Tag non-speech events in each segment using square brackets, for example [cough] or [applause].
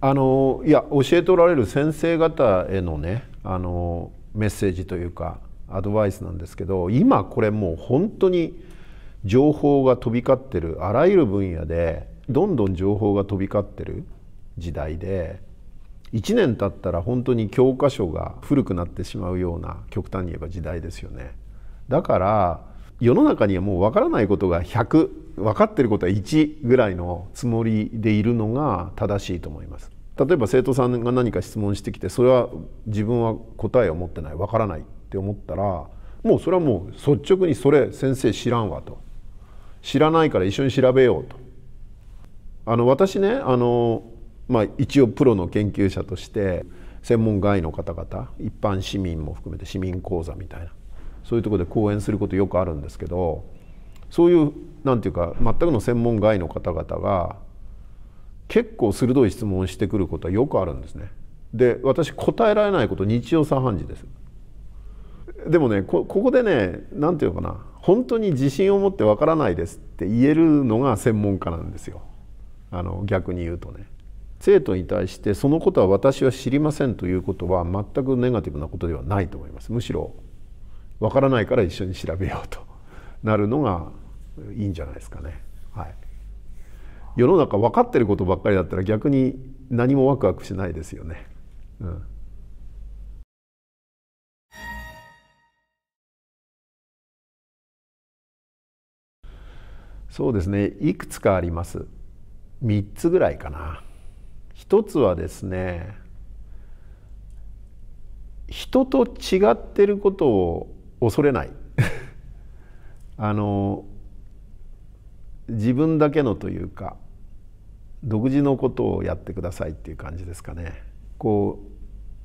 あのいや教えておられる先生方へのねあのメッセージというかアドバイスなんですけど今これもう本当に情報が飛び交ってるあらゆる分野でどんどん情報が飛び交ってる時代で1年経ったら本当に教科書が古くなってしまうような極端に言えば時代ですよね。だから世の中にはもうわからないことが100分かってることは1ぐらいのつもりでいるのが正しいと思います。例えば生徒さんが何か質問してきてそれは自分は答えを持ってない分からないって思ったらもうそれはもう率直にそれ先生知らんわと知らないから一緒に調べようとあの私ねあの、まあ、一応プロの研究者として専門外の方々一般市民も含めて市民講座みたいなそういうとこで講演することよくあるんですけどそういうなんていうか全くの専門外の方々が結構鋭い質問をしてくることはよくあるんですね。で私答えられないこと日曜茶飯事です。でもねここでね何て言うのかな本当に自信を持ってわからないですって言えるのが専門家なんですよあの逆に言うとね。生徒に対してそのことは私は知りませんということは全くネガティブなことではないと思いますむしろわからないから一緒に調べようとなるのがいいんじゃないですかね。はい、世の中分かってることばっかりだったら逆に何もワクワクしないですよね。うんそうですねいくつかあります3つぐらいかな一つはですね人と違ってることを恐れない [laughs] あの自分だけのというか独自のことをやってくださいっていう感じですかね。こ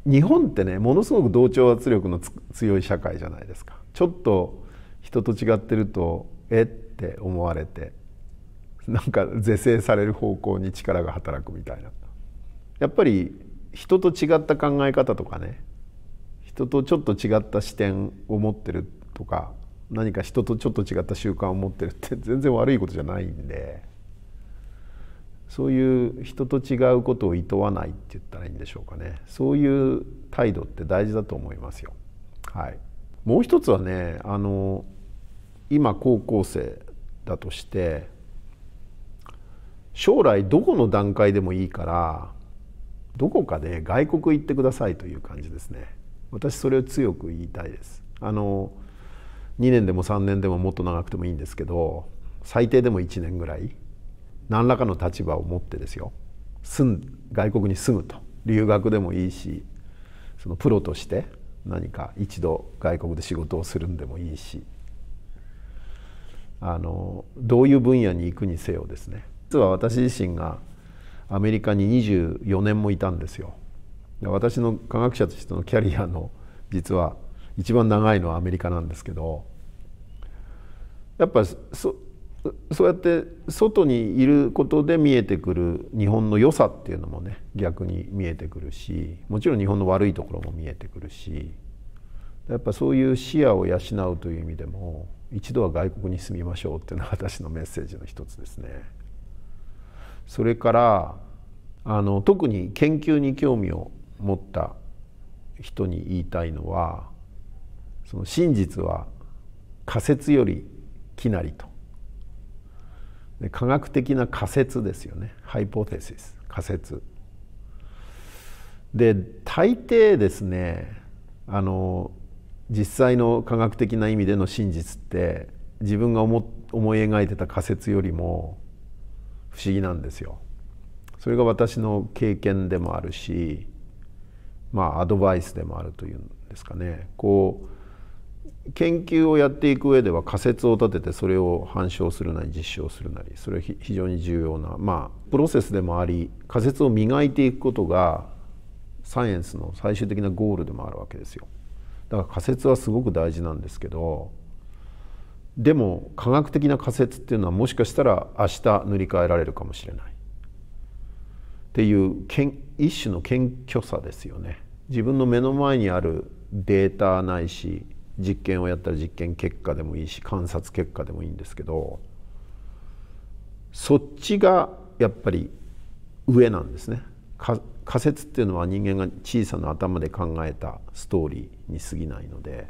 う日本ってねものすごく同調圧力の強い社会じゃないですか。ちょっと人と違ってるとえって思われてなんか是正される方向に力が働くみたいな。やっぱり人と違った考え方とかね人とちょっと違った視点を持ってるとか何か人とちょっと違った習慣を持ってるって [laughs] 全然悪いことじゃないんでそういう人と違うことをいとわないって言ったらいいんでしょうかねそういう態度って大事だと思いますよ。はい、もう一つはねあの今高校生だとして将来どこの段階でもいいからどこかで外国行ってくださいという感じですね私それを強く言いたいですあの2年でも3年でももっと長くてもいいんですけど最低でも1年ぐらい何らかの立場を持ってですよ住ん外国に住むと留学でもいいしそのプロとして何か一度外国で仕事をするんでもいいしあのどういう分野に行くにせよですね実は私自身がアメリカに24年もいたんですよ私の科学者としてのキャリアの実は一番長いのはアメリカなんですけどやっぱそそうやって外にいることで見えてくる日本の良さっていうのもね逆に見えてくるしもちろん日本の悪いところも見えてくるしやっぱそういう視野を養うという意味でも一度は外国に住みましょうっていうのは私のメッセージの一つですね。それからあの特に研究に興味を持った人に言いたいのはその真実は仮説よりきなりとで科学的な仮説ですよねハイポテシス仮説で大抵ですねあの実際の科学的な意味での真実って自分が思思い描いてた仮説よりも不思議なんですよ。それが私の経験でもあるしまあアドバイスでもあるというんですかねこう研究をやっていく上では仮説を立ててそれを反証するなり実証するなりそれは非常に重要なまあプロセスでもあり仮説を磨いていくことがサイエンスの最終的なゴールでもあるわけですよ。だから仮説はすごく大事なんですけどでも科学的な仮説っていうのはもしかしたら明日塗り替えられるかもしれないっていう一種の謙虚さですよね。自分の目の前にあるデータないし実験をやったら実験結果でもいいし観察結果でもいいんですけどそっちがやっぱり上なんですね仮説っていうのは人間が小さな頭で考えたストーリーに過ぎないので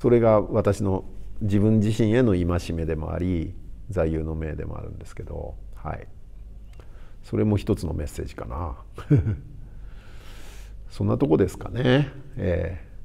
それが私の自分自身への戒めでもあり座右の銘でもあるんですけど、はい、それも一つのメッセージかな [laughs] そんなとこですかね。えー